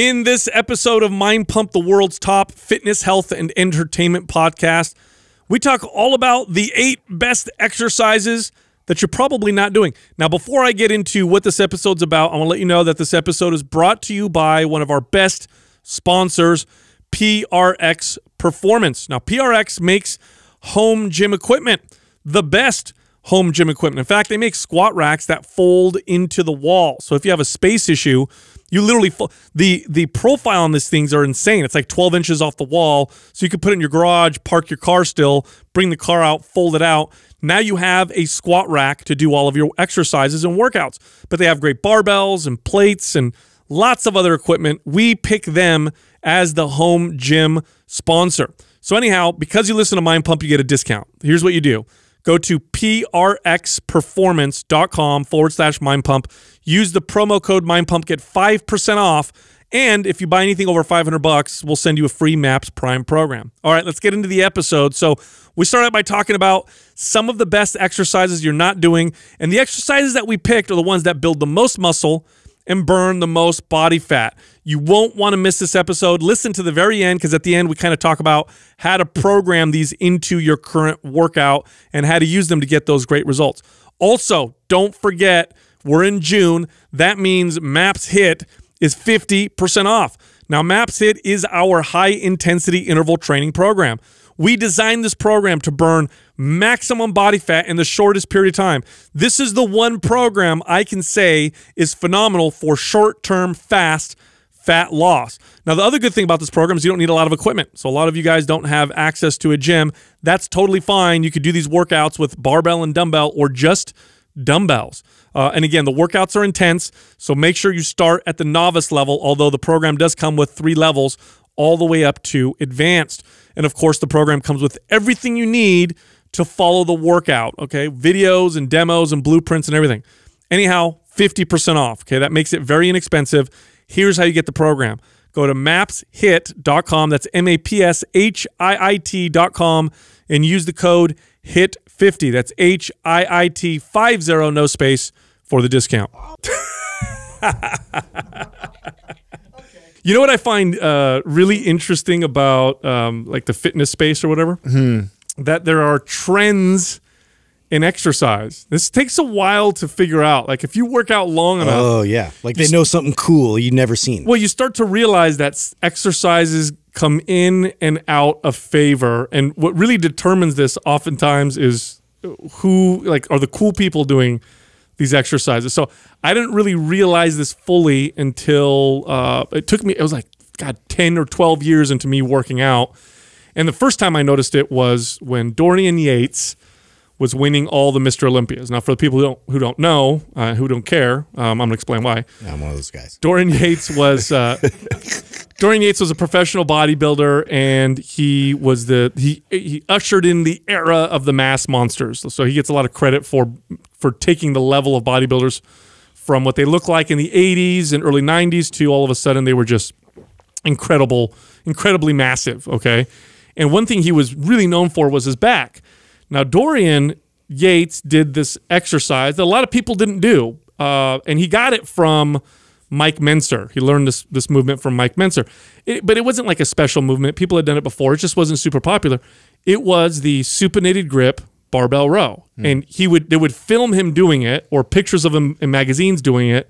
In this episode of Mind Pump, the world's top fitness, health, and entertainment podcast, we talk all about the eight best exercises that you're probably not doing. Now, before I get into what this episode's about, I want to let you know that this episode is brought to you by one of our best sponsors, PRX Performance. Now, PRX makes home gym equipment, the best home gym equipment. In fact, they make squat racks that fold into the wall. So if you have a space issue, you literally the the profile on these things are insane. It's like 12 inches off the wall, so you could put it in your garage, park your car still, bring the car out, fold it out. Now you have a squat rack to do all of your exercises and workouts. But they have great barbells and plates and lots of other equipment. We pick them as the home gym sponsor. So anyhow, because you listen to Mind Pump, you get a discount. Here's what you do. Go to prxperformance.com forward slash mind pump. Use the promo code MindPump, get 5% off. And if you buy anything over 500 bucks, we'll send you a free Maps Prime program. All right, let's get into the episode. So we start out by talking about some of the best exercises you're not doing. And the exercises that we picked are the ones that build the most muscle and burn the most body fat. You won't want to miss this episode. Listen to the very end because at the end, we kind of talk about how to program these into your current workout and how to use them to get those great results. Also, don't forget – we're in June. That means MAPS HIT is 50% off. Now, MAPS HIT is our high intensity interval training program. We designed this program to burn maximum body fat in the shortest period of time. This is the one program I can say is phenomenal for short term, fast fat loss. Now, the other good thing about this program is you don't need a lot of equipment. So, a lot of you guys don't have access to a gym. That's totally fine. You could do these workouts with barbell and dumbbell or just dumbbells. Uh, and again, the workouts are intense, so make sure you start at the novice level, although the program does come with three levels all the way up to advanced. And of course, the program comes with everything you need to follow the workout, okay? Videos and demos and blueprints and everything. Anyhow, 50% off, okay? That makes it very inexpensive. Here's how you get the program. Go to mapshit.com, that's M A P S H I I T.com, and use the code HIT 50. That's H I I T 50, no space for the discount. Oh. you know what I find uh, really interesting about um, like the fitness space or whatever? Mm -hmm. That there are trends in exercise. This takes a while to figure out. Like if you work out long enough. Oh yeah. Like they know something cool you've never seen. Well, you start to realize that exercises come in and out of favor and what really determines this oftentimes is who like are the cool people doing these exercises. So I didn't really realize this fully until uh, it took me it was like god 10 or 12 years into me working out. And the first time I noticed it was when Dorian Yates was winning all the Mr. Olympias. Now, for the people who don't who don't know, uh, who don't care, um, I'm gonna explain why. Yeah, I'm one of those guys. Dorian Yates was uh, Dorian Yates was a professional bodybuilder, and he was the he he ushered in the era of the mass monsters. So he gets a lot of credit for for taking the level of bodybuilders from what they looked like in the 80s and early 90s to all of a sudden they were just incredible, incredibly massive. Okay, and one thing he was really known for was his back. Now, Dorian Yates did this exercise that a lot of people didn't do, uh, and he got it from Mike Menser. He learned this this movement from Mike Menser, it, but it wasn't like a special movement. People had done it before; it just wasn't super popular. It was the supinated grip barbell row, mm. and he would they would film him doing it or pictures of him in magazines doing it.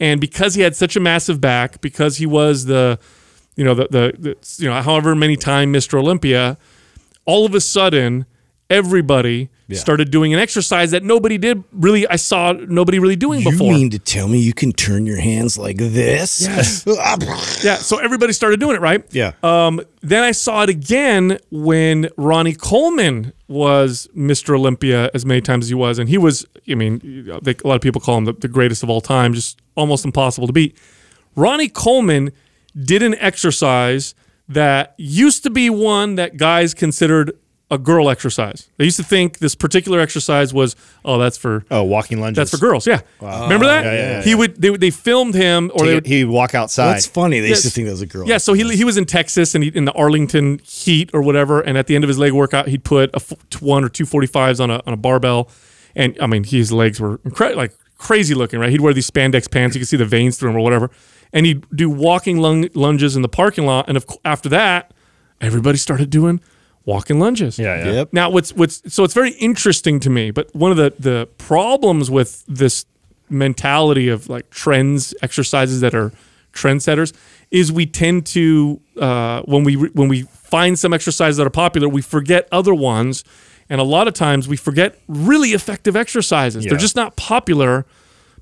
And because he had such a massive back, because he was the you know the, the, the you know however many time Mr. Olympia, all of a sudden everybody yeah. started doing an exercise that nobody did really I saw nobody really doing you before. You mean to tell me you can turn your hands like this? Yes. yeah, so everybody started doing it, right? Yeah. Um, then I saw it again when Ronnie Coleman was Mr. Olympia as many times as he was and he was I mean they, a lot of people call him the, the greatest of all time, just almost impossible to beat. Ronnie Coleman did an exercise that used to be one that guys considered a girl exercise. They used to think this particular exercise was, oh, that's for oh walking lunges. That's for girls. Yeah, wow. remember that? Yeah, yeah, yeah, he would they they filmed him or he they would, walk outside. That's funny. They yes. used to think that was a girl. Yeah, so he he was in Texas and he, in the Arlington heat or whatever, and at the end of his leg workout, he'd put a one or two forty fives on a on a barbell, and I mean his legs were like crazy looking, right? He'd wear these spandex pants, you could see the veins through him or whatever, and he'd do walking lung, lunges in the parking lot, and of, after that, everybody started doing walking lunges. Yeah, yeah. Yep. Now what's what's so it's very interesting to me, but one of the the problems with this mentality of like trends exercises that are trendsetters is we tend to uh, when we when we find some exercises that are popular, we forget other ones, and a lot of times we forget really effective exercises. Yeah. They're just not popular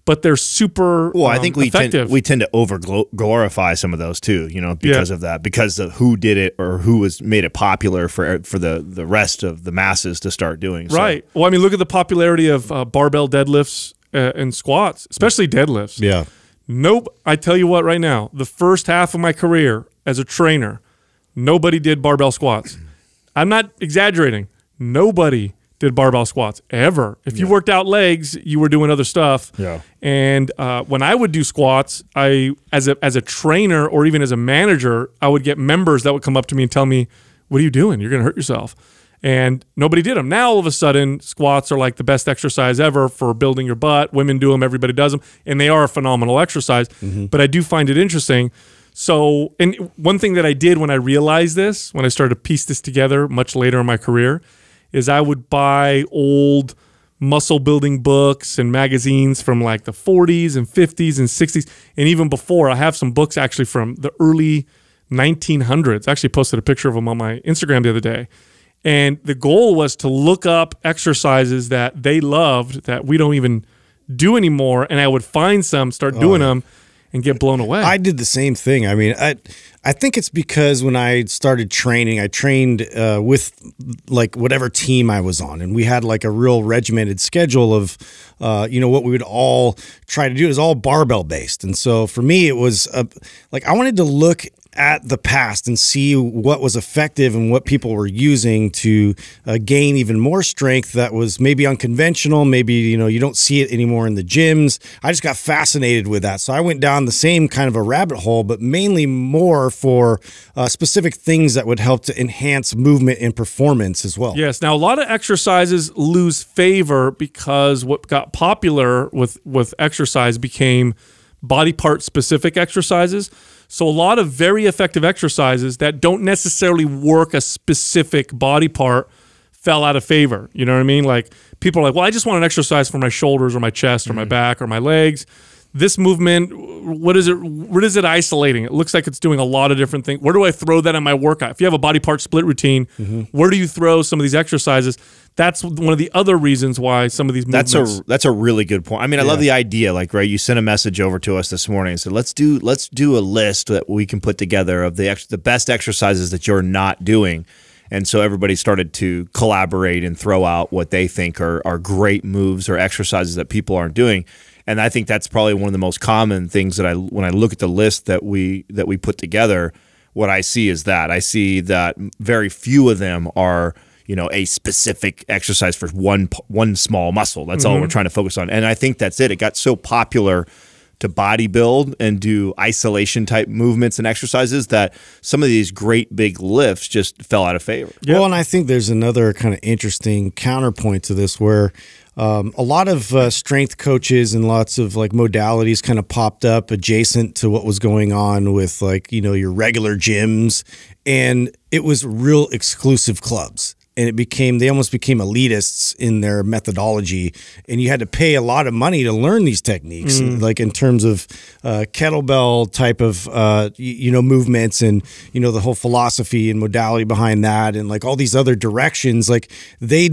but they're super. Well, um, I think we effective. tend, we tend to over glorify some of those too, you know, because yeah. of that, because of who did it or who was made it popular for for the the rest of the masses to start doing. So. Right. Well, I mean, look at the popularity of uh, barbell deadlifts uh, and squats, especially deadlifts. Yeah. Nope. I tell you what, right now, the first half of my career as a trainer, nobody did barbell squats. I'm not exaggerating. Nobody did barbell squats ever. If you yeah. worked out legs, you were doing other stuff. Yeah. And uh, when I would do squats, I as a as a trainer or even as a manager, I would get members that would come up to me and tell me, "What are you doing? You're going to hurt yourself." And nobody did them. Now all of a sudden, squats are like the best exercise ever for building your butt. Women do them, everybody does them, and they are a phenomenal exercise. Mm -hmm. But I do find it interesting. So, and one thing that I did when I realized this, when I started to piece this together much later in my career, is I would buy old muscle building books and magazines from like the 40s and 50s and 60s and even before. I have some books actually from the early 1900s. I actually posted a picture of them on my Instagram the other day. And the goal was to look up exercises that they loved that we don't even do anymore. And I would find some, start oh, doing yeah. them and get blown away. I did the same thing. I mean, I I think it's because when I started training, I trained uh, with like whatever team I was on, and we had like a real regimented schedule of, uh, you know, what we would all try to do is all barbell based. And so for me, it was a, uh, like I wanted to look at the past and see what was effective and what people were using to uh, gain even more strength that was maybe unconventional maybe you know you don't see it anymore in the gyms i just got fascinated with that so i went down the same kind of a rabbit hole but mainly more for uh, specific things that would help to enhance movement and performance as well yes now a lot of exercises lose favor because what got popular with with exercise became body part specific exercises so a lot of very effective exercises that don't necessarily work a specific body part fell out of favor. You know what I mean? Like people are like, well, I just want an exercise for my shoulders or my chest or mm -hmm. my mm-hmm. back or my legs this movement what is it what is it isolating it looks like it's doing a lot of different things where do i throw that in my workout if you have a body part split routine mm-hmm. where do you throw some of these exercises that's one of the other reasons why some of these movements. that's a that's a really good point i mean i yeah. love the idea like right you sent a message over to us this morning and said let's do let's do a list that we can put together of the ex- the best exercises that you're not doing and so everybody started to collaborate and throw out what they think are, are great moves or exercises that people aren't doing and I think that's probably one of the most common things that I when I look at the list that we that we put together, what I see is that I see that very few of them are you know a specific exercise for one one small muscle. That's mm -hmm. all we're mm-hmm. trying to focus on, and I think that's it. It got so popular to body build and do isolation type movements and exercises that some of these great big lifts just fell out of favor. Yep. Well, and I think there's another kind of interesting counterpoint to this where um, a lot of uh, strength coaches and lots of like modalities kind of popped up adjacent to what was going on with like, you know, your regular gyms. And it was real exclusive clubs and it became they almost became elitists in their methodology and you had to pay a lot of money to learn these techniques mm. like in terms of uh, kettlebell type of uh, you, know movements and you know the whole philosophy and modality behind that and like all these other directions like they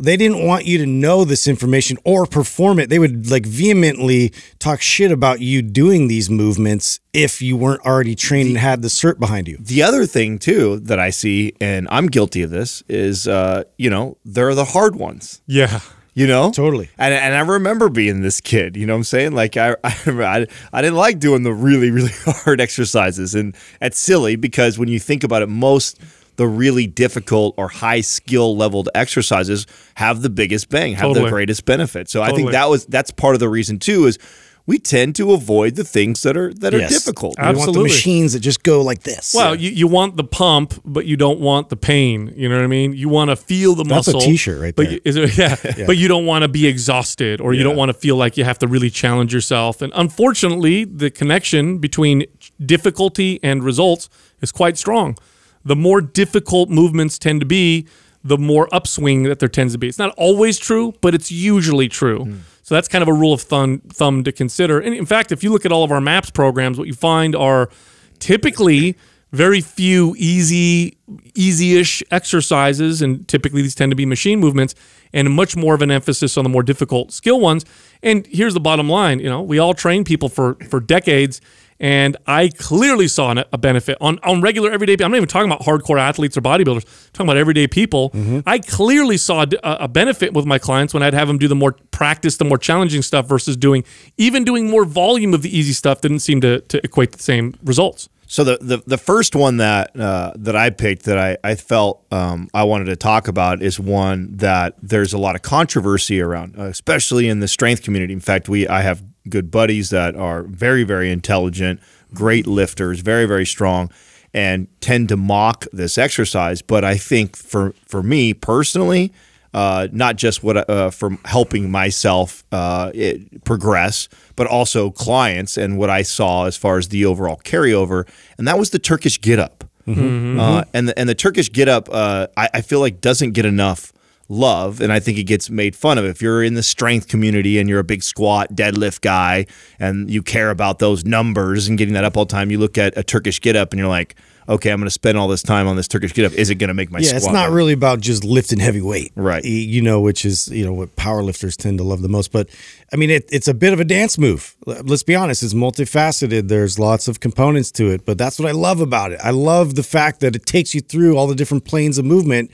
they didn't want you to know this information or perform it. They would like vehemently talk shit about you doing these movements if you weren't already trained and had the cert behind you. The other thing too that I see, and I'm guilty of this, is uh, you know they're the hard ones. Yeah. You know, totally. And, and I remember being this kid. You know what I'm saying? Like I, I, I didn't like doing the really really hard exercises, and that's silly because when you think about it, most the really difficult or high skill leveled exercises have the biggest bang, have totally. the greatest benefit. So totally. I think that was that's part of the reason too is we tend to avoid the things that are that yes. are difficult. Absolutely. want the machines that just go like this. Well, yeah. you, you want the pump, but you don't want the pain. You know what I mean? You want to feel the That's muscle. That's a t-shirt right but there. You, it, yeah, yeah, But you don't want to be exhausted or yeah. you don't want to feel like you have to really challenge yourself. And unfortunately, the connection between difficulty and results is quite strong the more difficult movements tend to be, the more upswing that there tends to be. It's not always true, but it's usually true. Mm. So that's kind of a rule of thumb, thumb to consider. And in fact, if you look at all of our maps programs, what you find are typically very few easy easy-ish exercises and typically these tend to be machine movements and much more of an emphasis on the more difficult skill ones and here's the bottom line you know we all train people for for decades and I clearly saw an, a benefit on, on regular everyday people. I'm not even talking about hardcore athletes or bodybuilders. I'm talking about everyday people. Mm -hmm. I clearly saw a, a, benefit with my clients when I'd have them do the more practice, the more challenging stuff versus doing, even doing more volume of the easy stuff didn't seem to, to equate the same results. So the, the, the first one that uh, that I picked that I, I felt um, I wanted to talk about is one that there's a lot of controversy around, uh, especially in the strength community. In fact, we I have good buddies that are very, very intelligent, great lifters, very, very strong, and tend to mock this exercise. But I think for for me personally, uh, not just what uh, from helping myself uh, it, progress, but also clients and what I saw as far as the overall carryover, and that was the Turkish get up. Mm -hmm. and the and the Turkish get up, uh, I, I feel like doesn't get enough love, and I think it gets made fun of. If you're in the strength community and you're a big squat, deadlift guy, and you care about those numbers and getting that up all the time, you look at a Turkish get up and you're like, okay, I'm going to spend all this time on this Turkish get up. Is it going to make my yeah? Squat it's not really about just lifting heavy weight, right? You know, which is you know what powerlifters tend to love the most. But I mean, it, it's a bit of a dance move. Let's be honest; it's multifaceted. There's lots of components to it, but that's what I love about it. I love the fact that it takes you through all the different planes of movement,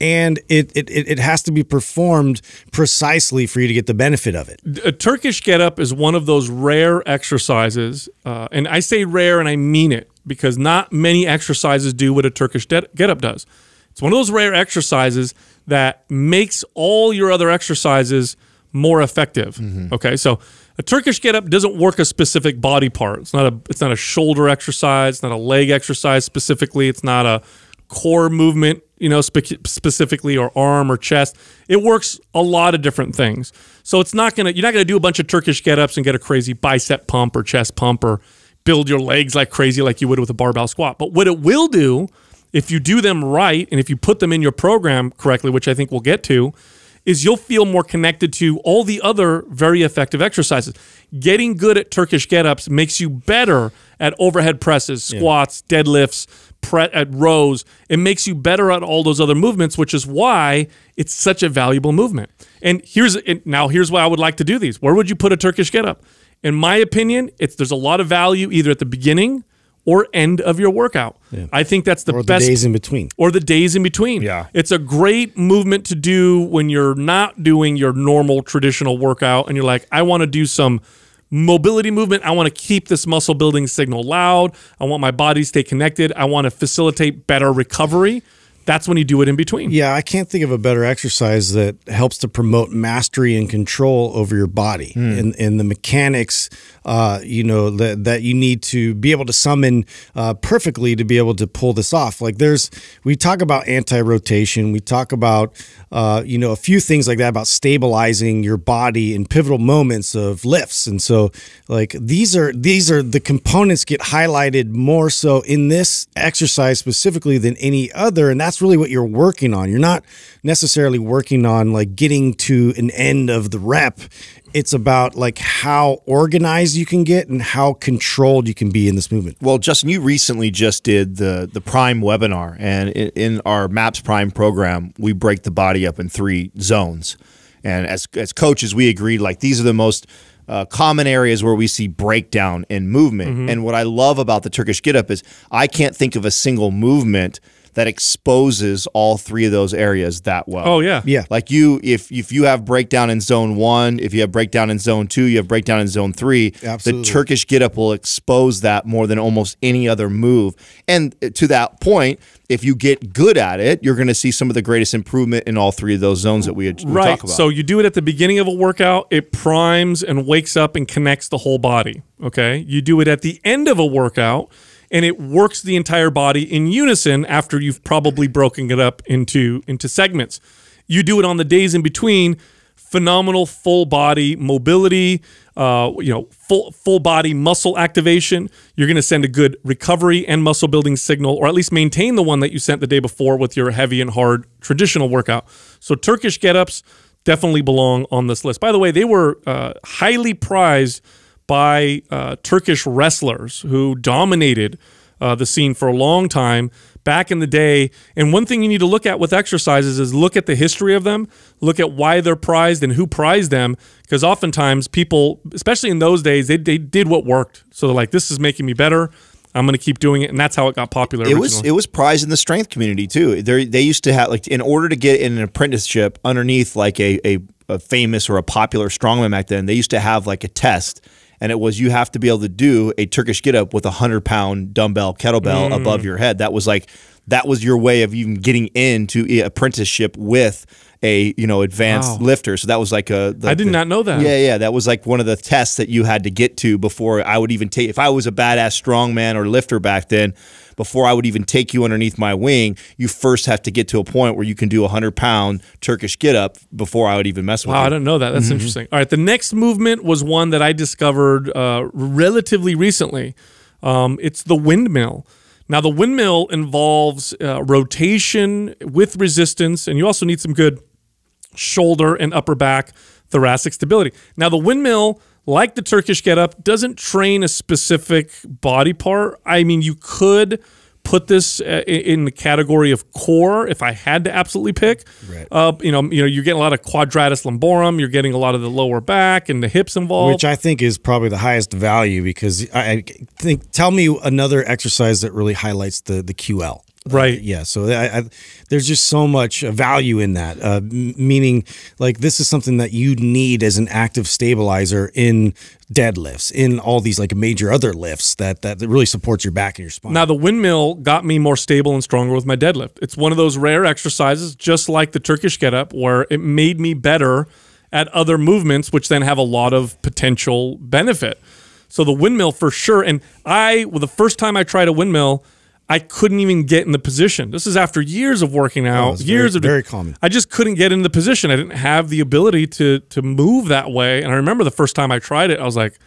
and it, it it has to be performed precisely for you to get the benefit of it. A Turkish get up is one of those rare exercises, uh, and I say rare and I mean it because not many exercises do what a Turkish get up does. It's one of those rare exercises that makes all your other exercises more effective. Mm -hmm. Okay, so a Turkish get up doesn't work a specific body part. It's not a it's not a shoulder exercise. It's not a leg exercise specifically. It's not a core movement you know, spe specifically or arm or chest. It works a lot of different things. So it's not going to, you're not going to do a bunch of Turkish get ups and get a crazy bicep pump or chest pump or build your legs like crazy like you would with a barbell squat. But what it will do, if you do them right and if you put them in your program correctly, which I think we'll get to, is you'll feel more connected to all the other very effective exercises. Getting good at Turkish get ups makes you better at overhead presses, squats, yeah. deadlifts pre- at uh, rows. It makes you better at all those other movements, which is why it's such a valuable movement. And here's and now here's why I would like to do these. Where would you put a Turkish get up? In my opinion, it's there's a lot of value either at the beginning or end of your workout. Yeah. I think that's the or best. Or the days in between. Or the days in between. Yeah. It's a great movement to do when you're not doing your normal traditional workout and you're like, I want to do some – mobility movement. I want to keep this muscle building signal loud. I want my body to stay connected. I want to facilitate better recovery that's when you do it in between. Yeah, I can't think of a better exercise that helps to promote mastery and control over your body mm. and, and the mechanics, uh, you know, that, that you need to be able to summon uh, perfectly to be able to pull this off. Like there's, we talk about anti-rotation, we talk about, uh, you know, a few things like that about stabilizing your body in pivotal moments of lifts. And so like these are, these are the components get highlighted more so in this exercise specifically than any other. And that's that's really what you're working on. You're not necessarily working on like getting to an end of the rep. It's about like how organized you can get and how controlled you can be in this movement. Well, Justin, you recently just did the the Prime webinar, and in our Maps Prime program, we break the body up in three zones. And as as coaches, we agreed like these are the most uh, common areas where we see breakdown in movement. Mm -hmm. And what I love about the Turkish get up is I can't think of a single movement that exposes all three of those areas that well. Oh yeah, yeah. Like you, if if you have breakdown in zone one, if you have breakdown in zone two, you have breakdown in zone three. Absolutely. The Turkish getup will expose that more than almost any other move. And uh, to that point, if you get good at it, you're going to see some of the greatest improvement in all three of those zones that we, had, right. talk about. So you do it at the beginning of a workout, it primes and wakes up and connects the whole body. Okay, you do it at the end of a workout and it works the entire body in unison after you've probably broken it up into into segments. You do it on the days in between. Phenomenal full body mobility, uh, you know, full full body muscle activation. You're going to send a good recovery and muscle building signal, or at least maintain the one that you sent the day before with your heavy and hard traditional workout. So Turkish get ups definitely belong on this list. By the way, they were uh, highly prized by uh, Turkish wrestlers who dominated uh, the scene for a long time back in the day. And one thing you need to look at with exercises is look at the history of them, look at why they're prized and who prized them. Because oftentimes people, especially in those days, they, they did what worked. So they're like, this is making me better. I'm going to keep doing it, and that's how it got popular. It originally. was it was prized in the strength community too. They they used to have like in order to get an apprenticeship underneath like a, a a famous or a popular strongman back then, they used to have like a test and it was you have to be able to do a Turkish get up with a hundred pound dumbbell kettlebell mm. above your head. That was like that was your way of even getting into apprenticeship with a you know advanced wow. lifter. So that was like a. I did the, not know that. Yeah, yeah, that was like one of the tests that you had to get to before I would even take. If I was a badass strongman or lifter back then, before I would even take you underneath my wing, you first have to get to a point where you can do a hundred pound Turkish get up before I would even mess with wow, you. I do not know that. That's mm -hmm. interesting. All right, the next movement was one that I discovered uh, relatively recently. Um, it's the windmill. Now, the windmill involves uh, rotation with resistance, and you also need some good shoulder and upper back thoracic stability. Now, the windmill like the Turkish getup, doesn't train a specific body part. I mean, you could put this uh, in the category of core if I had to absolutely pick. Right. Uh, you know, you know, you're getting a lot of quadratus lumborum. You're getting a lot of the lower back and the hips involved, which I think is probably the highest value because I think. Tell me another exercise that really highlights the the QL right? yeah. So I, I, there's just so much uh, value in that. Uh, meaning, like this is something that you need as an active stabilizer in deadlifts, in all these like major other lifts that that really supports your back and your spine. Now the windmill got me more stable and stronger with my deadlift. It's one of those rare exercises, just like the Turkish getup, where it made me better at other movements, which then have a lot of potential benefit. So the windmill for sure. And I, well, the first time I tried a windmill I couldn't even get in the position. This is after years of working out, oh, years very, of very common. I just couldn't get in the position. I didn't have the ability to to move that way. And I remember the first time I tried it, I was like,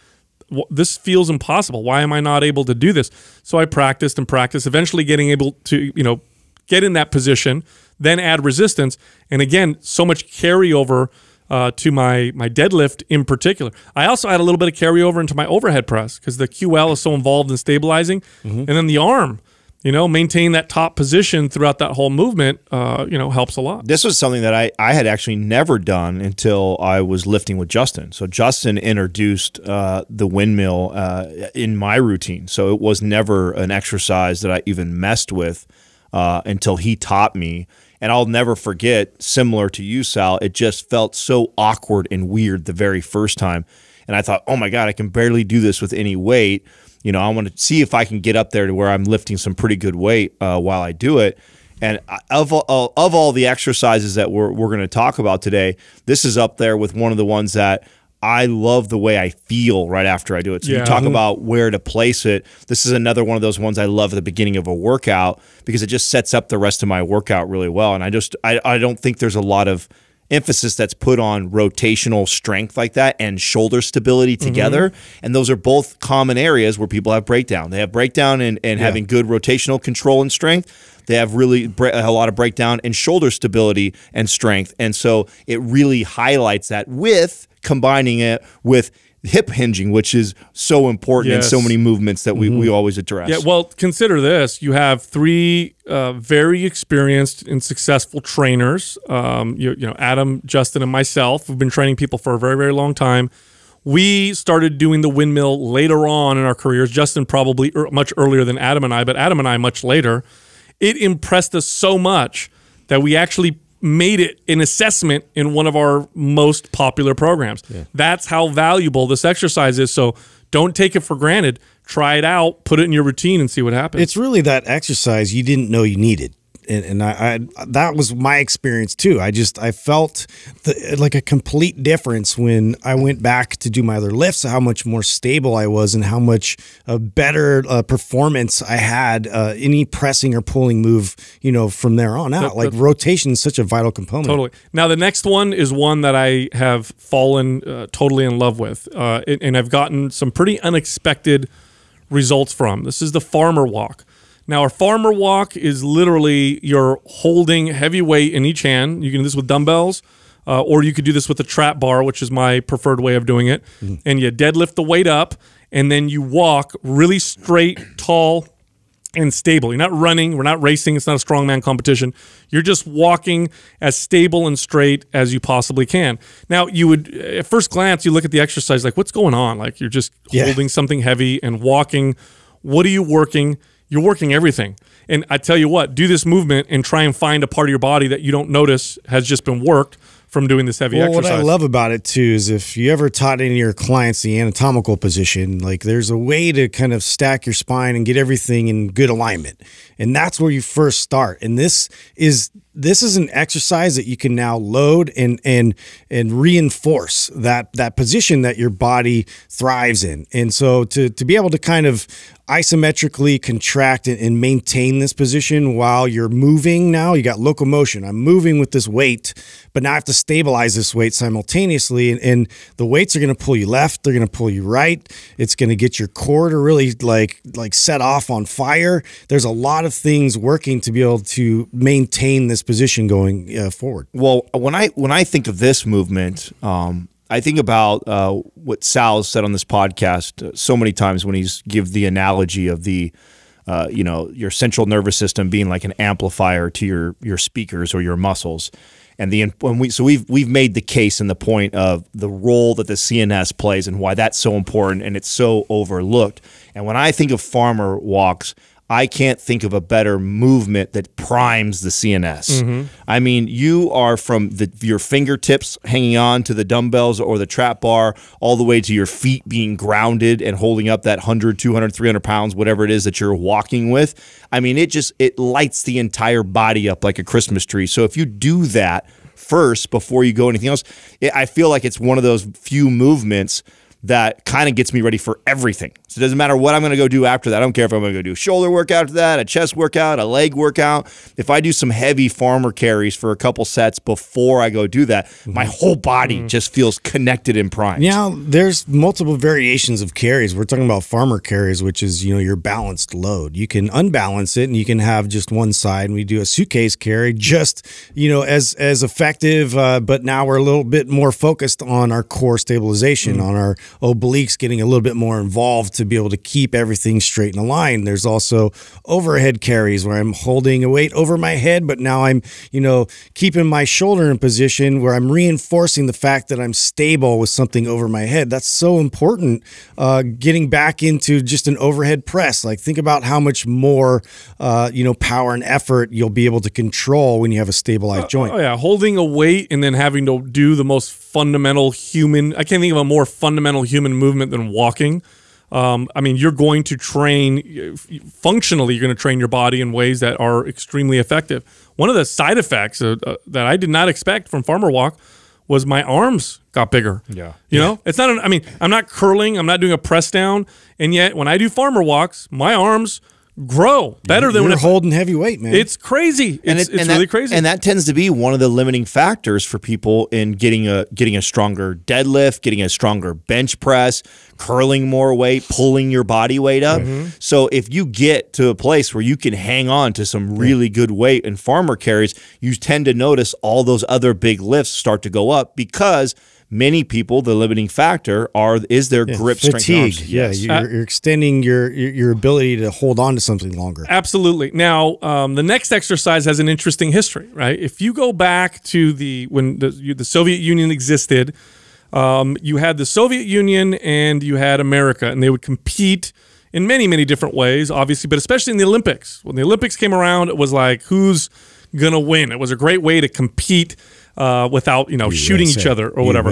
"This feels impossible. Why am I not able to do this?" So I practiced and practiced, eventually getting able to you know get in that position, then add resistance, and again, so much carryover. Uh, to my my deadlift in particular. I also had a little bit of carryover into my overhead press because the QL is so involved in stabilizing, mm -hmm. and then the arm you know, maintain that top position throughout that whole movement, uh, you know, helps a lot. This was something that I, I had actually never done until I was lifting with Justin. So Justin introduced uh, the windmill uh, in my routine. So it was never an exercise that I even messed with uh, until he taught me. And I'll never forget, similar to you, Sal, it just felt so awkward and weird the very first time. And I thought, oh my God, I can barely do this with any weight you know, I want to see if I can get up there to where I'm lifting some pretty good weight uh, while I do it. And of, of, of all the exercises that we're, we're going to talk about today, this is up there with one of the ones that I love the way I feel right after I do it. So yeah. you talk mm-hmm. about where to place it. This is another one of those ones I love at the beginning of a workout because it just sets up the rest of my workout really well. And I just I, I don't think there's a lot of emphasis that's put on rotational strength like that and shoulder stability mm-hmm. together. Mm -hmm. And those are both common areas where people have breakdown. They have breakdown and, and yeah. having good rotational control and strength. They have really a lot of breakdown and shoulder stability and strength. And so it really highlights that with combining it with hip hinging, which is so important yes. in so many movements that we, mm -hmm. we mm-hmm. always address. Yeah, well, consider this you have three uh, very experienced and successful trainers. Um, you, you know, Adam, Justin, and myself we have been training people for a very, very long time. We started doing the windmill later on in our careers. Justin probably er much earlier than Adam and I, but Adam and I much later. It impressed us so much that we actually made it an assessment in one of our most popular programs. Yeah. That's how valuable this exercise is. So don't take it for granted. Try it out, put it in your routine, and see what happens. It's really that exercise you didn't know you needed and, and I, I, that was my experience too. I just I felt the, like a complete difference when I went back to do my other lifts. How much more stable I was, and how much a uh, better uh, performance I had uh, any pressing or pulling move. You know, from there on out, like rotation is such a vital component. Totally. Now the next one is one that I have fallen uh, totally in love with, uh, and I've gotten some pretty unexpected results from. This is the farmer walk. Now, our farmer walk is literally you're holding heavy weight in each hand. You can do this with dumbbells, uh, or you could do this with a trap bar, which is my preferred way of doing it. Mm. And you deadlift the weight up, and then you walk really straight, tall, and stable. You're not running. We're not racing. It's not a strongman competition. You're just walking as stable and straight as you possibly can. Now, you would, at first glance, you look at the exercise like, what's going on? Like, you're just yeah. holding something heavy and walking. What are you working? you're working everything. And I tell you what, do this movement and try and find a part of your body that you don't notice has just been worked from doing this heavy well, exercise. What I love about it too is if you ever taught any of your clients the anatomical position, like there's a way to kind of stack your spine and get everything in good alignment. And that's where you first start. And this is this is an exercise that you can now load and and and reinforce that that position that your body thrives in. And so to to be able to kind of isometrically contract and, maintain this position while you're moving now you got locomotion i'm moving with this weight but now i have to stabilize this weight simultaneously and, and the weights are going to pull you left they're going to pull you right it's going to get your core to really like like set off on fire there's a lot of things working to be able to maintain this position going uh, forward well when i when i think of this movement um, I think about uh, what Sal said on this podcast uh, so many times when he's give the analogy of the, uh, you know, your central nervous system being like an amplifier to your your speakers or your muscles, and the when we so we've we've made the case and the point of the role that the CNS plays and why that's so important and it's so overlooked. And when I think of farmer walks, I can't think of a better movement that primes the CNS. Mm -hmm. I mean, you are from the, your fingertips hanging on to the dumbbells or the trap bar, all the way to your feet being grounded and holding up that 100, 200, 300 pounds, whatever it is that you're walking with. I mean, it just it lights the entire body up like a Christmas tree. So if you do that first before you go anything else, it, I feel like it's one of those few movements – that kind of gets me ready for everything. So it doesn't matter what I'm going to go do after that. I don't care if I'm going to go do a shoulder workout after that, a chest workout, a leg workout. If I do some heavy farmer carries for a couple sets before I go do that, mm-hmm. my whole body mm-hmm. just feels connected and primed. Now, there's multiple variations of carries. We're talking about farmer carries, which is, you know, your balanced load. You can unbalance it and you can have just one side and we do a suitcase carry just, you know, as as effective, uh, but now we're a little bit more focused on our core stabilization, mm -hmm. on our obliques getting a little bit more involved to be able to keep everything straight in aligned. line. There's also overhead carries where I'm holding a weight over my head, but now I'm, you know, keeping my shoulder in position where I'm reinforcing the fact that I'm stable with something over my head. That's so important. Uh, getting back into just an overhead press, like think about how much more, uh, you know, power and effort you'll be able to control when you have a stabilized uh, joint. Oh, yeah. Holding a weight and then having to do the most fundamental human, I can't think of a more fundamental human movement than walking. Um, I mean, you're going to train functionally, you're going to train your body in ways that are extremely effective. One of the side effects uh, uh, that I did not expect from Farmer Walk was my arms got bigger. Yeah. You know, it's not, an, I mean, I'm not curling, I'm not doing a press down. And yet, when I do Farmer Walks, my arms grow better you're, than when holding heavy weight, man. It's crazy. And it's, it, it's and really that, crazy. And that tends to be one of the limiting factors for people in getting a getting a stronger deadlift, getting a stronger bench press, curling more weight, pulling your body weight up. Mm -hmm. So if you get to a place where you can hang on to some really good weight and farmer carries, you tend to notice all those other big lifts start to go up because – many people the limiting factor are is their yeah, grip fatigue. strength. Yes. Yeah, you're, you're, extending your your ability to hold on to something longer. Absolutely. Now, um, the next exercise has an interesting history, right? If you go back to the when the, the Soviet Union existed, um, you had the Soviet Union and you had America, and they would compete in many many different ways, obviously, but especially in the Olympics. When the Olympics came around, it was like who's going to win. It was a great way to compete uh, without you know USA. shooting each other or whatever.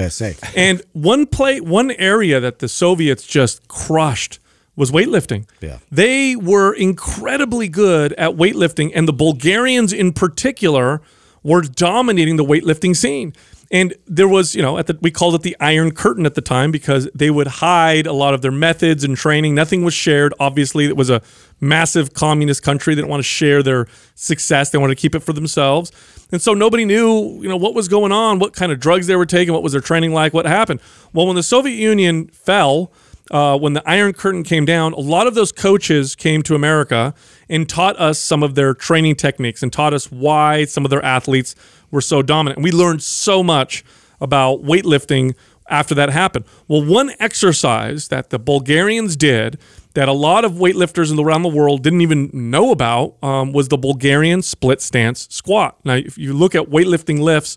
and one play, one area that the Soviets just crushed was weightlifting. Yeah. They were incredibly good at weightlifting, and the Bulgarians in particular were dominating the weightlifting scene. And there was, you know, at the, we called it the Iron Curtain at the time because they would hide a lot of their methods and training. Nothing was shared. Obviously, it was a massive communist country. They didn't want to share their success. They wanted to keep it for themselves. And so nobody knew, you know, what was going on, what kind of drugs they were taking, what was their training like, what happened. Well, when the Soviet Union fell, uh, when the Iron Curtain came down, a lot of those coaches came to America and taught us some of their training techniques and taught us why some of their athletes – were so dominant. We learned so much about weightlifting after that happened. Well, one exercise that the Bulgarians did that a lot of weightlifters around the world didn't even know about um, was the Bulgarian split stance squat. Now, if you look at weightlifting lifts,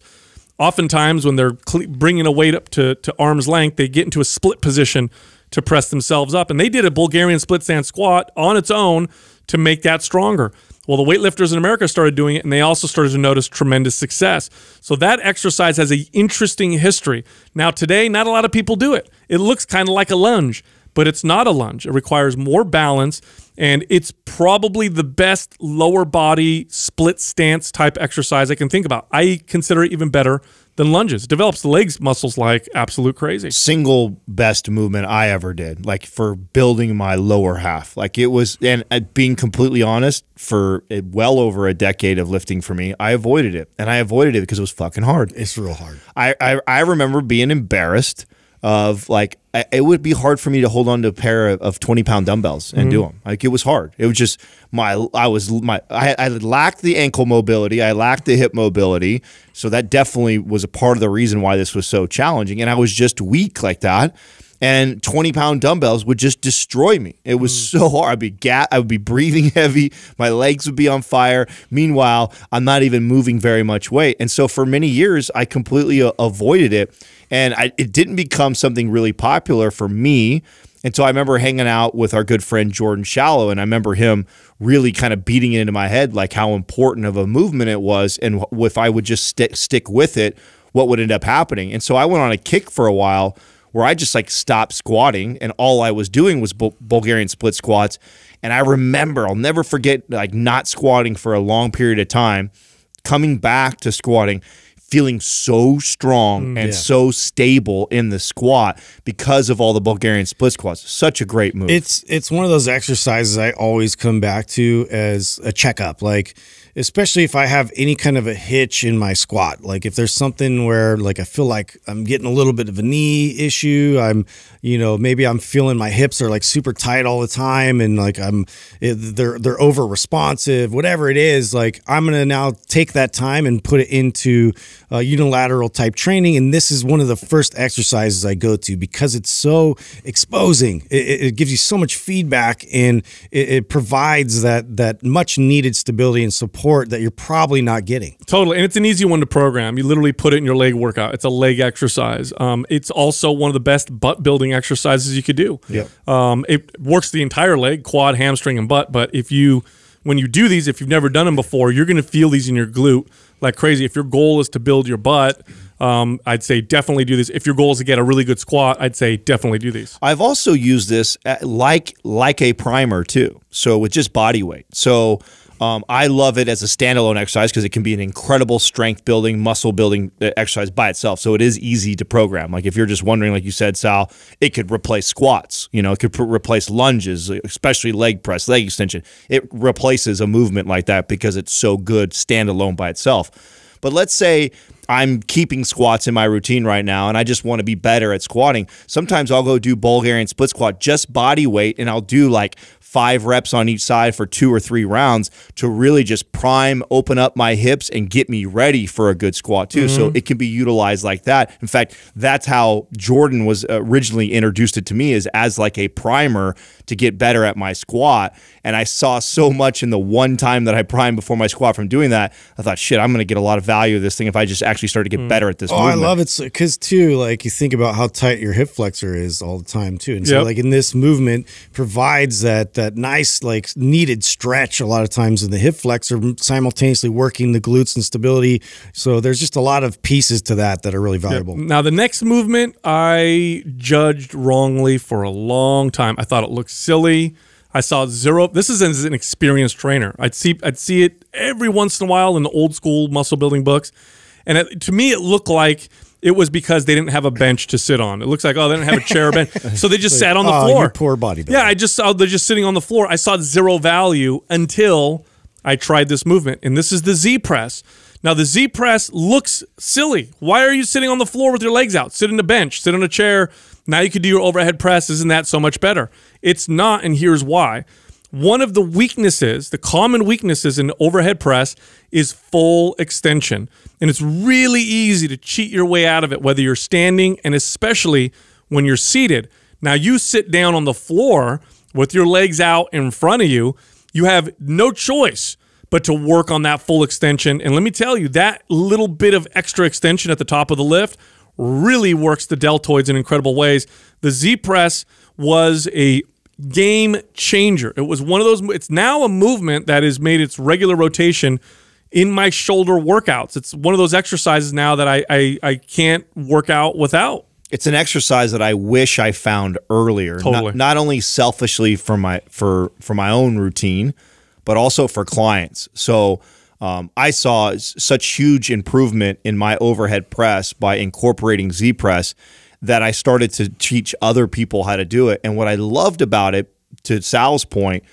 oftentimes when they're bringing a weight up to, to arm's length, they get into a split position to press themselves up. And they did a Bulgarian split stance squat on its own to make that stronger. Well, the weightlifters in America started doing it, and they also started to notice tremendous success. So that exercise has an interesting history. Now, today, not a lot of people do it. It looks kind of like a lunge but it's not a lunge. It requires more balance, and it's probably the best lower body split stance type exercise I can think about. I consider it even better than lunges. It develops the legs muscles like absolute crazy. Single best movement I ever did, like for building my lower half. Like it was, and uh, being completely honest, for well over a decade of lifting for me, I avoided it, and I avoided it because it was fucking hard. It's real hard. I I, I remember being embarrassed of like I, it would be hard for me to hold on to a pair of, of 20 pound dumbbells and mm -hmm. do them like it was hard it was just my i was my I, I lacked the ankle mobility i lacked the hip mobility so that definitely was a part of the reason why this was so challenging and i was just weak like that and 20 pound dumbbells would just destroy me. It was mm. so hard. I'd be ga- I would be breathing heavy. My legs would be on fire. Meanwhile, I'm not even moving very much weight. And so for many years, I completely uh, avoided it. And I, it didn't become something really popular for me. And so I remember hanging out with our good friend Jordan Shallow, and I remember him really kind of beating it into my head, like how important of a movement it was, and if I would just stick stick with it, what would end up happening. And so I went on a kick for a while where I just like stopped squatting and all I was doing was bu Bulgarian split squats. And I remember, I'll never forget like not squatting for a long period of time, coming back to squatting, feeling so strong mm, and yeah. so stable in the squat because of all the Bulgarian split squats. Such a great move. It's it's one of those exercises I always come back to as a checkup. Like especially if I have any kind of a hitch in my squat. Like if there's something where like I feel like I'm getting a little bit of a knee issue, I'm, you know, maybe I'm feeling my hips are like super tight all the time and like I'm they're they're over responsive, whatever it is, like I'm going to now take that time and put it into uh, unilateral type training and this is one of the first exercises I go to because it's so exposing. It, it gives you so much feedback and it, it provides that that much needed stability and support support that you're probably not getting. Totally. And it's an easy one to program. You literally put it in your leg workout. It's a leg exercise. Um, it's also one of the best butt building exercises you could do. Yeah, Um, it works the entire leg, quad, hamstring, and butt. But if you, when you do these, if you've never done them before, you're going to feel these in your glute like crazy. If your goal is to build your butt, um, I'd say definitely do this. If your goal is to get a really good squat, I'd say definitely do these. I've also used this at, like like a primer too. So with just body weight. So um, I love it as a standalone exercise because it can be an incredible strength building, muscle building uh, exercise by itself. So it is easy to program. Like if you're just wondering, like you said, Sal, it could replace squats. You know, it could replace lunges, especially leg press, leg extension. It replaces a movement like that because it's so good standalone by itself. But let's say I'm keeping squats in my routine right now and I just want to be better at squatting. Sometimes I'll go do Bulgarian split squat, just body weight, and I'll do like five reps on each side for two or three rounds to really just prime, open up my hips, and get me ready for a good squat too. Mm -hmm. So mm-hmm. it can be utilized like that. In fact, that's how Jordan was originally introduced it to me is as like a primer to get better at my squat. And I saw so much in the one time that I primed before my squat from doing that. I thought, shit, I'm going to get a lot of value of this thing if I just actually start to get mm. better at this. Oh, movement. I love it because so, too, like you think about how tight your hip flexor is all the time too, and so yep. like in this movement provides that that nice, like needed stretch a lot of times in the hip flexor, simultaneously working the glutes and stability. So there's just a lot of pieces to that that are really valuable. Yep. Now, the next movement I judged wrongly for a long time. I thought it looked silly. I saw zero. This is as an experienced trainer. I'd see I'd see it every once in a while in the old school muscle building books, and it, to me, it looked like it was because they didn't have a bench to sit on. It looks like oh they didn't have a chair bench, so they just like, sat on the oh, floor. poor bodybuilder. Yeah, I just saw they're just sitting on the floor. I saw zero value until I tried this movement, and this is the Z press. Now the Z press looks silly. Why are you sitting on the floor with your legs out? Sit in a bench, sit on a chair. Now you could do your overhead press. Isn't that so much better? It's not, and here's why. One of the weaknesses, the common weaknesses in overhead press is full extension. And it's really easy to cheat your way out of it, whether you're standing and especially when you're seated. Now, you sit down on the floor with your legs out in front of you, you have no choice but to work on that full extension. And let me tell you, that little bit of extra extension at the top of the lift really works the deltoids in incredible ways. The Z press was a game changer. It was one of those, it's now a movement that has made its regular rotation in my shoulder workouts. It's one of those exercises now that I, I, I can't work out without. It's an exercise that I wish I found earlier. Totally. Not, not only selfishly for my for for my own routine, but also for clients. So um, I saw such huge improvement in my overhead press by incorporating Z press that I started to teach other people how to do it. And what I loved about it, to Sal's point,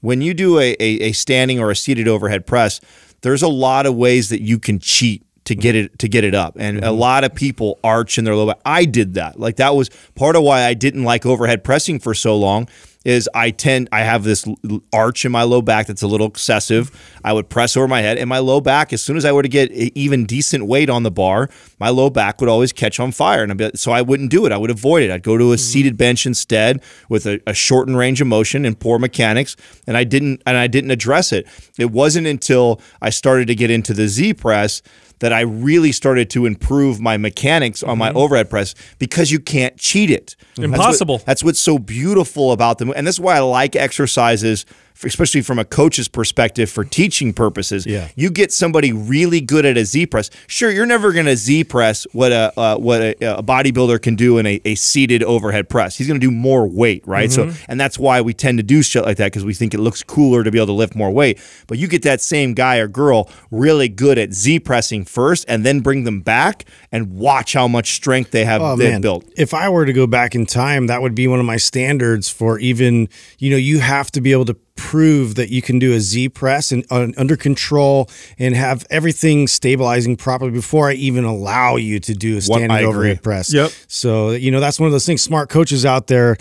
when you do a, a, a standing or a seated overhead press, there's a lot of ways that you can cheat to get it to get it up. And mm -hmm. a mm-hmm. lot of people arch in their low back. I did that. Like that was part of why I didn't like overhead pressing for so long is I tend I have this arch in my low back that's a little excessive. I would press over my head, and my low back, as soon as I were to get even decent weight on the bar, my low back would always catch on fire, and be, so I wouldn't do it. I would avoid it. I'd go to a mm-hmm. seated bench instead with a, a shortened range of motion and poor mechanics, and I didn't and I didn't address it. It wasn't until I started to get into the Z press that I really started to improve my mechanics on mm -hmm. my mm-hmm. overhead press because you can't cheat it. Impossible. That's, what, that's what's so beautiful about them. And that's why I like exercises – especially from a coach's perspective for teaching purposes. Yeah. You get somebody really good at a Z press. Sure, you're never going to Z press what a uh, what a, a, bodybuilder can do in a, a seated overhead press. He's going to do more weight, right? Mm -hmm. So, mm-hmm. and that's why we tend to do shit like that because we think it looks cooler to be able to lift more weight. But you get that same guy or girl really good at Z pressing first, and then bring them back and watch how much strength they have oh, built. If I were to go back in time, that would be one of my standards for even you know you have to be able to prove that you can do a Z press and uh, under control and have everything stabilizing properly before I even allow you to do a standing what, overhead press. Yep. So, you know, that's one of those things smart coaches out there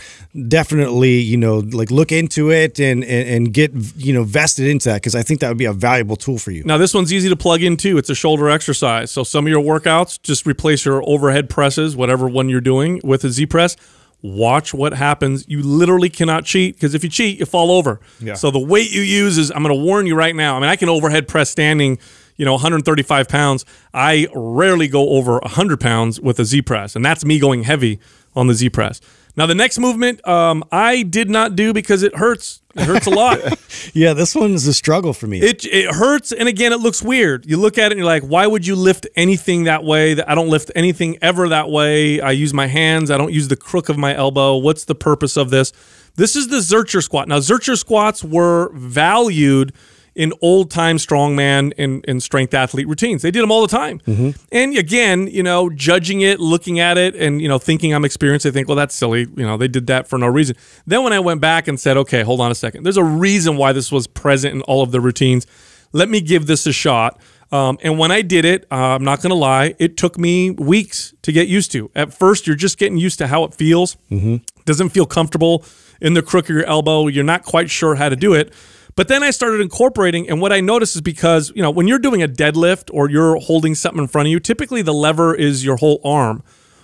definitely, you know, like look into it and, and, and get, you know, vested into that. Cause I think that would be a valuable tool for you. Now this one's easy to plug in too. It's a shoulder exercise. So some of your workouts, just replace your overhead presses, whatever one you're doing with a Z press watch what happens. You literally cannot cheat because if you cheat, you fall over. Yeah. So the weight you use is, I'm going to warn you right now. I mean, I can overhead press standing, you know, 135 pounds. I rarely go over 100 pounds with a Z press, and that's me going heavy on the Z press. Now the next movement, um, I did not do because it hurts. It hurts a lot. yeah, this one's a struggle for me. It it hurts, and again, it looks weird. You look at it, and you're like, why would you lift anything that way? I don't lift anything ever that way. I use my hands. I don't use the crook of my elbow. What's the purpose of this? This is the Zercher squat. Now Zercher squats were valued in old time strongman and, and strength athlete routines. They did them all the time. Mm-hmm. And again, you know, judging it, looking at it, and, you know, thinking I'm experienced, I think, well, that's silly. You know, they did that for no reason. Then when I went back and said, okay, hold on a second, there's a reason why this was present in all of the routines. Let me give this a shot. Um, and when I did it, uh, I'm not going to lie, it took me weeks to get used to. At first, you're just getting used to how it feels. Mm-hmm. Doesn't feel comfortable in the crook of your elbow. You're not quite sure how to do it. But then I started incorporating, and what I noticed is because, you know, when you're doing a deadlift or you're holding something in front of you, typically the lever is your whole arm.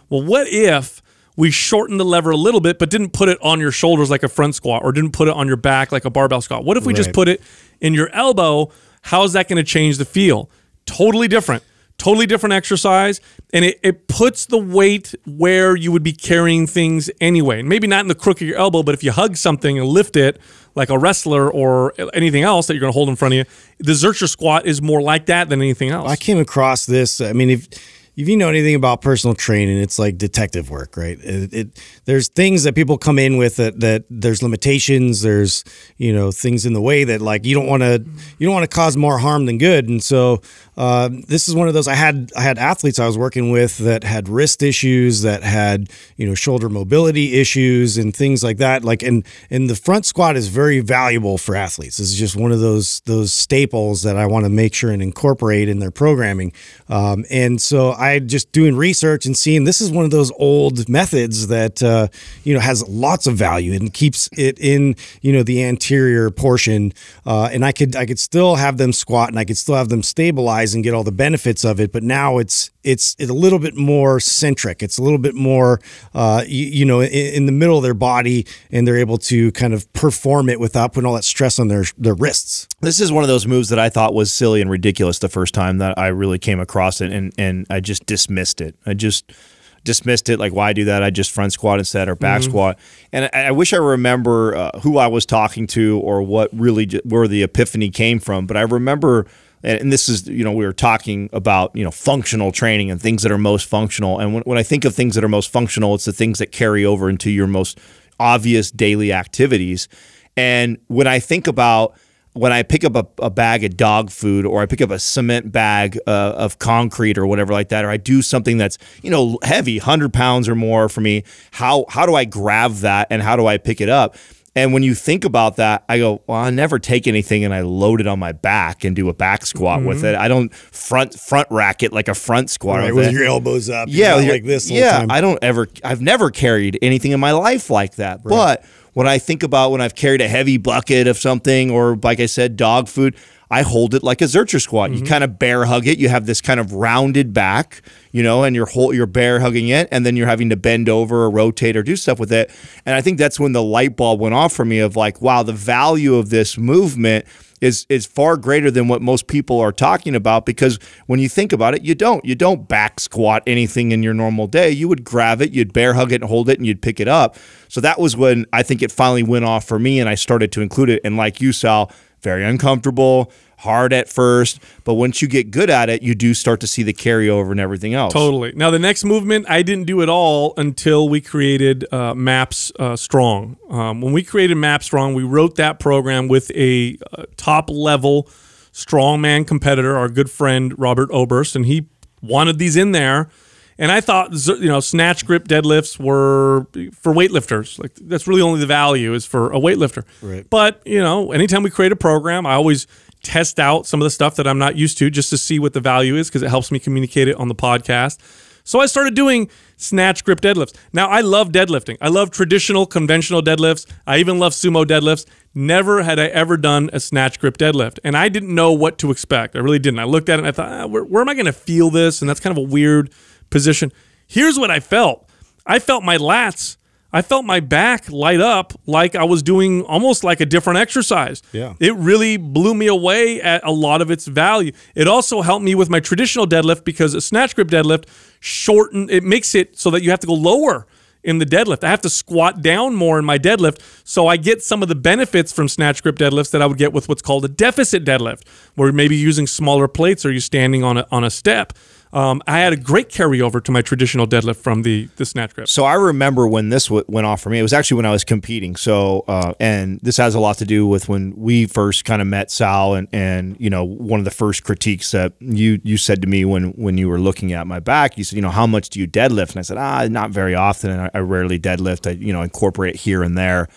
Well, what if we shortened the lever a little bit, but didn't put it on your shoulders like a front squat or didn't put it on your back like a barbell squat? What if we right. just put it in your elbow? How's that going to change the feel? Totally different totally different exercise and it, it puts the weight where you would be carrying things anyway and maybe not in the crook of your elbow but if you hug something and lift it like a wrestler or anything else that you're going to hold in front of you the zercher squat is more like that than anything else i came across this i mean if if you know anything about personal training, it's like detective work, right? It, it, there's things that people come in with that, that there's limitations, there's you know things in the way that like you don't want to you don't want to cause more harm than good, and so um, this is one of those I had I had athletes I was working with that had wrist issues, that had you know shoulder mobility issues and things like that. Like and and the front squat is very valuable for athletes. This is just one of those those staples that I want to make sure and incorporate in their programming. Um, and so I just doing research and seeing this is one of those old methods that uh, you know has lots of value and keeps it in you know the anterior portion. Uh, and I could I could still have them squat and I could still have them stabilize franchise and get all the benefits of it. But now it's it's, it's a little bit more centric. It's a little bit more, uh, you, you, know, in, in, the middle of their body, and they're able to kind of perform it without putting all that stress on their their wrists. This is one of those moves that I thought was silly and ridiculous the first time that I really came across it, and and I just dismissed it. I just dismissed it like why do that i just front squat instead or back mm -hmm. squat and I, I, wish i remember uh, who i was talking to or what really where the epiphany came from but i remember and, this is you know we were talking about you know functional training and things that are most functional and when, when i think of things that are most functional it's the things that carry over into your most obvious daily activities and when i think about when i pick up a, a bag of dog food or i pick up a cement bag uh, of concrete or whatever like that or i do something that's you know heavy 100 pounds or more for me how how do i grab that and how do i pick it up and when you think about that, I go, well, I never take anything and I load it on my back and do a back squat mm -hmm. with mm-hmm. it. I don't front front rack it like a front squat right, with, with your elbows up. Yeah, like this. yeah, time. I don't ever. I've never carried anything in my life like that. Right. But when I think about when I've carried a heavy bucket of something or, like I said, dog food, I hold it like a Zercher squat. Mm -hmm. You mm-hmm. kind of bear hug it. You have this kind of rounded back, you know, and you're whole, you're bear hugging it, and then you're having to bend over or rotate or do stuff with it. And I think that's when the light bulb went off for me of like, wow, the value of this movement is is far greater than what most people are talking about because when you think about it, you don't. You don't back squat anything in your normal day. You would grab it, you'd bear hug it and hold it, and you'd pick it up. So that was when I think it finally went off for me and I started to include it. And like you, Sal, very uncomfortable, hard at first, but once you get good at it, you do start to see the carryover and everything else. Totally. Now the next movement I didn't do at all until we created uh, Maps uh, Strong. Um, when we created Maps Strong, we wrote that program with a uh, top level strongman competitor, our good friend Robert Oberst, and he wanted these in there and I thought, you know, snatch grip deadlifts were for weightlifters. Like that's really only the value is for a weightlifter. Right. But you know, anytime we create a program, I always test out some of the stuff that I'm not used to just to see what the value is because it helps me communicate it on the podcast. So I started doing snatch grip deadlifts. Now I love deadlifting. I love traditional conventional deadlifts. I even love sumo deadlifts. Never had I ever done a snatch grip deadlift. And I didn't know what to expect. I really didn't. I looked at it and I thought, ah, where, where am I going to feel this? And that's kind of a weird – position. Here's what I felt I felt my lats, I felt my back light up like I was doing almost like a different exercise. Yeah. It really blew me away at a lot of its value. It also helped me with my traditional deadlift because a snatch grip deadlift shorten it makes it so that you have to go lower in the deadlift. I have to squat down more in my deadlift, so I get some of the benefits from snatch grip deadlifts that I would get with what's called a deficit deadlift, where maybe using smaller plates or you're standing on a, on a step. Um, I had a great carryover to my traditional deadlift from the the snatch grip. So I remember when this went off for me. It was actually when I was competing. So uh, and this has a lot to do with when we first kind of met Sal and and you know one of the first critiques that you you said to me when when you were looking at my back, you said you know how much do you deadlift? And I said ah not very often. And I, I rarely deadlift. I you know incorporate it here and there.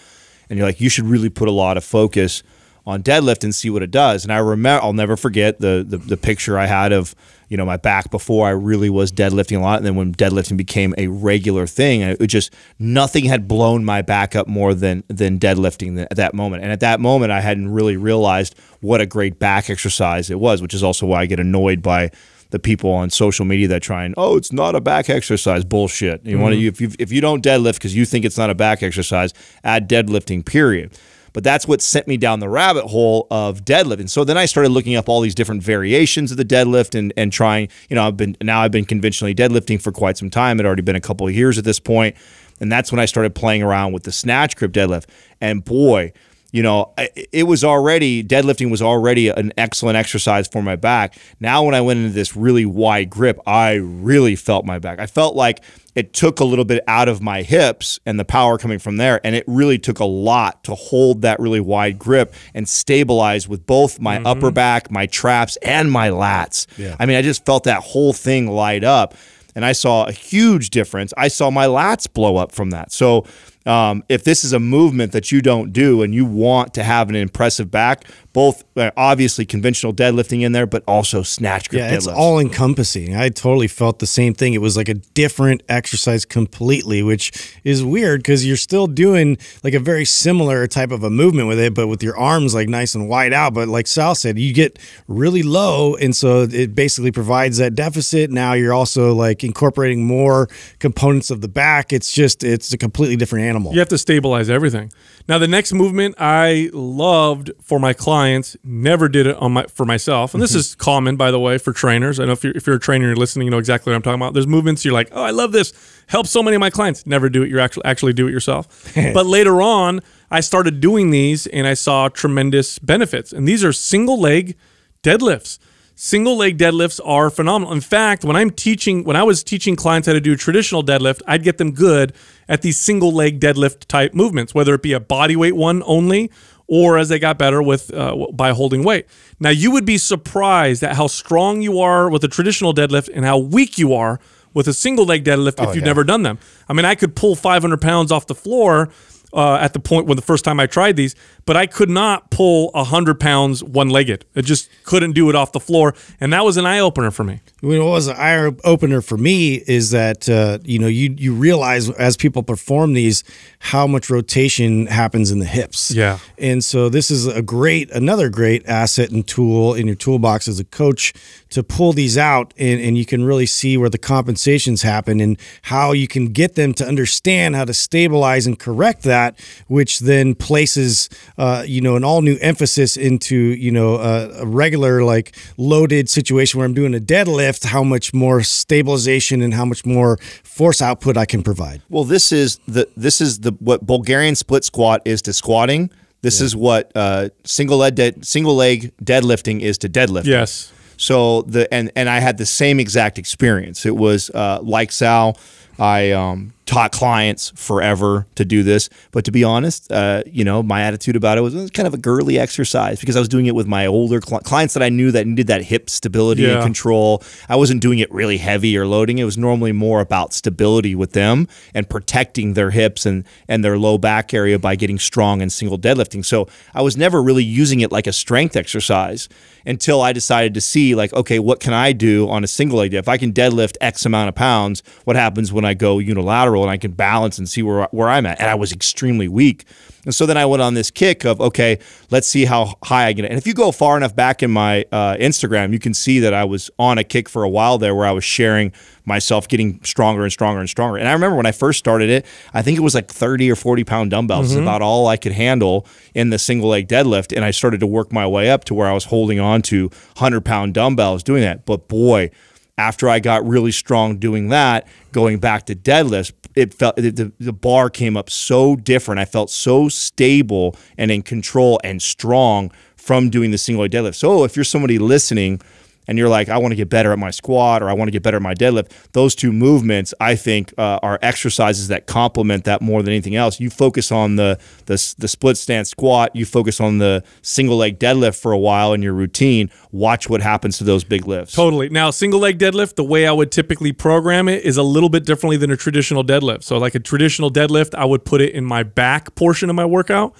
And you're like you should really put a lot of focus on deadlift and see what it does. And I remember I'll never forget the, the the picture I had of you know my back before I really was deadlifting a lot, and then when deadlifting became a regular thing, it just nothing had blown my back up more than than deadlifting at that moment. And at that moment, I hadn't really realized what a great back exercise it was, which is also why I get annoyed by the people on social media that try and oh it's not a back exercise bullshit you mm -hmm. want to if you if you don't deadlift because you think it's not a back exercise add deadlifting period but that's what sent me down the rabbit hole of deadlift. And so then I started looking up all these different variations of the deadlift and and trying, you know, I've been now I've been conventionally deadlifting for quite some time. It already been a couple of years at this point. And that's when I started playing around with the snatch grip deadlift. And boy, you know, it was already deadlifting was already an excellent exercise for my back. Now, when I went into this really wide grip, I really felt my back. I felt like it took a little bit out of my hips and the power coming from there. And it really took a lot to hold that really wide grip and stabilize with both my mm -hmm. upper back, my traps, and my lats. Yeah. I mean, I just felt that whole thing light up. And I saw a huge difference. I saw my lats blow up from that. So, um, if this is a movement that you don't do and you want to have an impressive back, both uh, obviously conventional deadlifting in there, but also snatch grip. Yeah, it's all encompassing. I totally felt the same thing. It was like a different exercise completely, which is weird because you're still doing like a very similar type of a movement with it, but with your arms like nice and wide out. But like Sal said, you get really low, and so it basically provides that deficit. Now you're also like incorporating more components of the back. It's just it's a completely different animal animal. You have to stabilize everything. Now, the next movement I loved for my clients, never did it on my for myself, and this mm-hmm. is common, by the way, for trainers. I know if you're if you're a trainer, you're listening, you know exactly what I'm talking about. There's movements you're like, oh, I love this, help so many of my clients. Never do it. You're actually actually do it yourself. but later on, I started doing these, and I saw tremendous benefits. And these are single leg deadlifts single leg deadlifts are phenomenal. In fact, when I'm teaching, when I was teaching clients how to do traditional deadlift, I'd get them good at these single leg deadlift type movements, whether it be a body weight one only or as they got better with uh, by holding weight. Now you would be surprised at how strong you are with a traditional deadlift and how weak you are with a single leg deadlift oh, if you've yeah. never done them. I mean, I could pull 500 pounds off the floor uh, at the point when the first time I tried these, but I could not pull 100 pounds one legged. I just couldn't do it off the floor. And that was an eye opener for me. I mean, what was an eye opener for me is that, uh, you know, you, you realize as people perform these, how much rotation happens in the hips. Yeah. And so this is a great, another great asset and tool in your toolbox as a coach to pull these out and, and you can really see where the compensations happen and how you can get them to understand how to stabilize and correct that, which then places uh, you know, an all new emphasis into, you know, uh, a regular like loaded situation where I'm doing a deadlift, how much more stabilization and how much more force output I can provide. Well, this is the this is the what Bulgarian split squat is to squatting. This yeah. is what uh, single leg dead, single leg deadlifting is to deadlift. Yes. So the and and I had the same exact experience. It was uh, like Sal. I um, taught clients forever to do this. But to be honest, uh, you know, my attitude about it was, it was, kind of a girly exercise because I was doing it with my older cl clients that I knew that needed that hip stability yeah. and control. I wasn't doing it really heavy or loading. It was normally more about stability with them and protecting their hips and and their low back area by getting strong and single deadlifting. So I was never really using it like a strength exercise until I decided to see like, okay, what can I do on a single leg? If I can deadlift X amount of pounds, what happens when I go unilateral? and I can balance and see where, where I'm at. And I was extremely weak. And so then I went on this kick of, okay, let's see how high I get. And if you go far enough back in my uh, Instagram, you can see that I was on a kick for a while there where I was sharing myself getting stronger and stronger and stronger. And I remember when I first started it, I think it was like 30 or 40 pound dumbbells, mm -hmm. about all I could handle in the single leg deadlift. And I started to work my way up to where I was holding on to 100 pound dumbbells doing that. But boy, after I got really strong doing that, going back to deadlifts, it felt the, the bar came up so different. I felt so stable and in control and strong from doing the single leg deadlift. So if you're somebody listening and you're like, I want to get better at my squat or I want to get better at my deadlift, those two movements, I think, uh, are exercises that complement that more than anything else. You focus on the, the, the split stance squat, you focus on the single leg deadlift for a while in your routine. Watch what happens to those big lifts. Totally. Now, single leg deadlift, the way I would typically program it is a little bit differently than a traditional deadlift. So, like a traditional deadlift, I would put it in my back portion of my workout.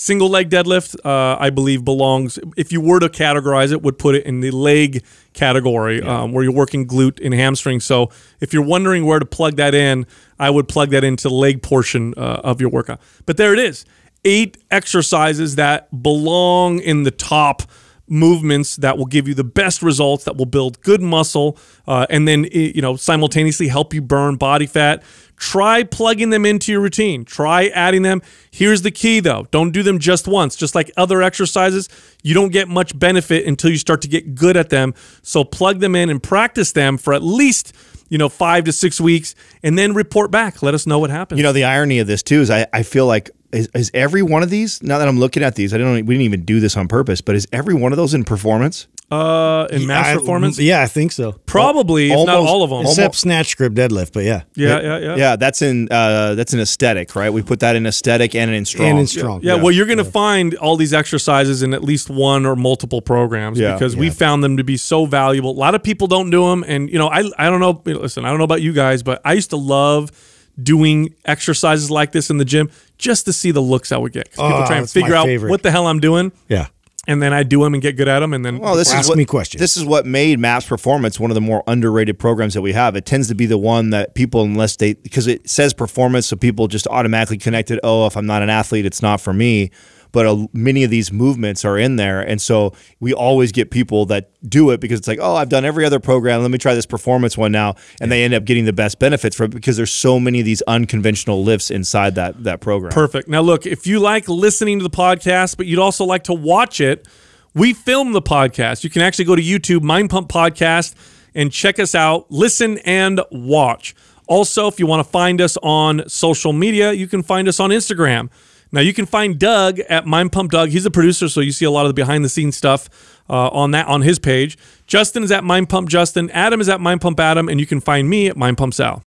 Single leg deadlift, uh, I believe, belongs, if you were to categorize it, would put it in the leg category yeah. um, where you're working glute and hamstring. So if you're wondering where to plug that in, I would plug that into the leg portion uh, of your workout. But there it is eight exercises that belong in the top movements that will give you the best results that will build good muscle uh, and then eh, you know simultaneously help you burn body fat Try plugging them into your routine. Try adding them. Here's the key though don't do them just once. Just like other exercises, you don't get much benefit until you start to get good at them. So plug them in and practice them for at least you know, five to six weeks, and then report back. Let us know what happens. You know, the irony of this too is I, I feel like is, is every one of these now that I'm looking at these, I don't we didn't even do this on purpose, but is every one of those in performance? uh, in mass performance? Yeah, I think so. Probably, almost, not all of them, except almost. snatch, grip, deadlift. But yeah, yeah, yeah, yeah. Yeah, that's in uh, that's an aesthetic, right? We put that in aesthetic and in strong. And in strong. Yeah. yeah. yeah. Well, you're going to yeah. find all these exercises in at least one or multiple programs because we found them to be so valuable. A lot of people don't do them, and you know, I I don't know. Listen, I don't know about you guys, but I used to love doing exercises like this in the gym just to see the looks I would get. People ah, try and figure out favorite. what the hell I'm doing. Yeah and then I do them and get good at them, and then well, this ask what, me questions. This is what made Maps Performance one of the more underrated programs that we have. It tends to be the one that people, unless they because it says performance, so people just automatically connected. Oh, if I'm not an athlete, it's not for me but a, many of these movements are in there. And so we always get people that do it because it's like, oh, I've done every other program. Let me try this performance one now. And yeah. they end up getting the best benefits from it because there's so many of these unconventional lifts inside that, that program. Perfect. Now, look, if you like listening to the podcast, but you'd also like to watch it, we film the podcast. You can actually go to YouTube, Mind Pump Podcast, and check us out. Listen and watch. Also, if you want to find us on social media, you can find us on Instagram now you can find Doug at Mind Pump Doug. He's a producer, so you see a lot of the behind the scenes stuff uh, on that on his page. Justin is at Mind Pump Justin. Adam is at Mind Pump Adam, and you can find me at Mind Pump Sal.